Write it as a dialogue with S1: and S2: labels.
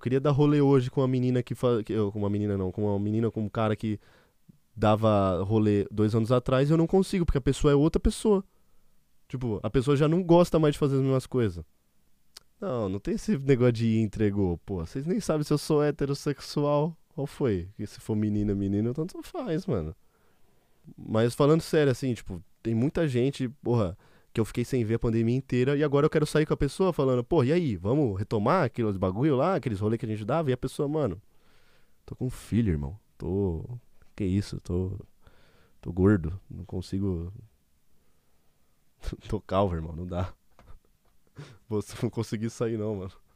S1: Eu queria dar rolê hoje com uma menina que faz. Com uma menina não, com uma menina, com um cara que dava rolê dois anos atrás e eu não consigo, porque a pessoa é outra pessoa. Tipo, a pessoa já não gosta mais de fazer as mesmas coisas. Não, não tem esse negócio de entregou. Pô, vocês nem sabem se eu sou heterossexual. Qual foi? E se for menina, menino, tanto faz, mano. Mas falando sério, assim, tipo, tem muita gente, porra que eu fiquei sem ver a pandemia inteira e agora eu quero sair com a pessoa falando, pô, e aí, vamos retomar aqueles bagulho lá, aqueles rolês que a gente dava? E a pessoa, mano, tô com um filho, irmão. Tô. Que isso? Tô. Tô gordo. Não consigo. tô calvo, irmão. Não dá. Vou não conseguir sair, não, mano.